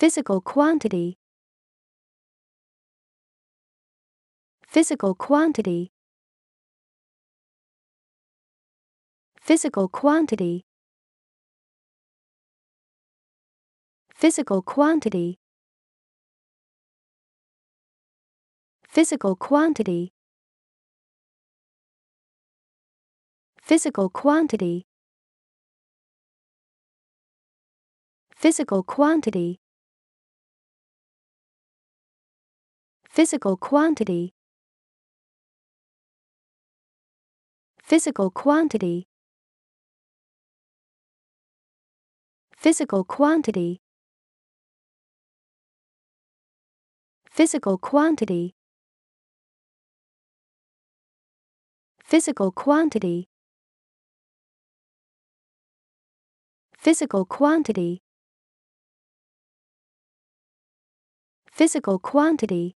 Physical quantity Physical quantity Physical quantity Physical quantity Physical quantity Physical quantity Physical quantity Physical quantity. Physical quantity. Physical quantity. Physical quantity. Physical quantity. Physical quantity. Physical quantity.